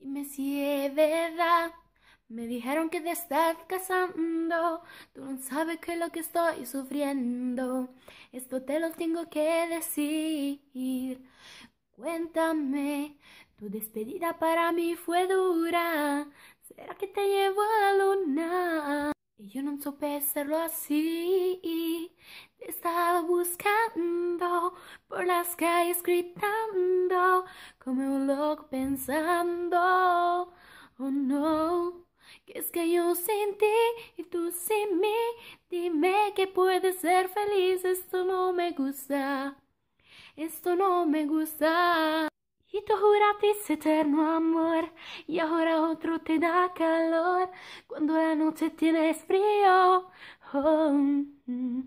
Dime si es Me dijeron que te estás casando, tú no sabes que lo que estoy sufriendo, esto te lo tengo que decir. Cuéntame, tu despedida para mí fue dura, será que te llevo a la luna? Y yo no supe hacerlo así por las calles gritando, como un loco pensando, oh no, que es que yo sin ti y tú sin mí, dime que puedes ser feliz, esto no me gusta, esto no me gusta. Y tú juraste eterno amor y ahora otro te da calor cuando la noche tienes frío. Oh, mm.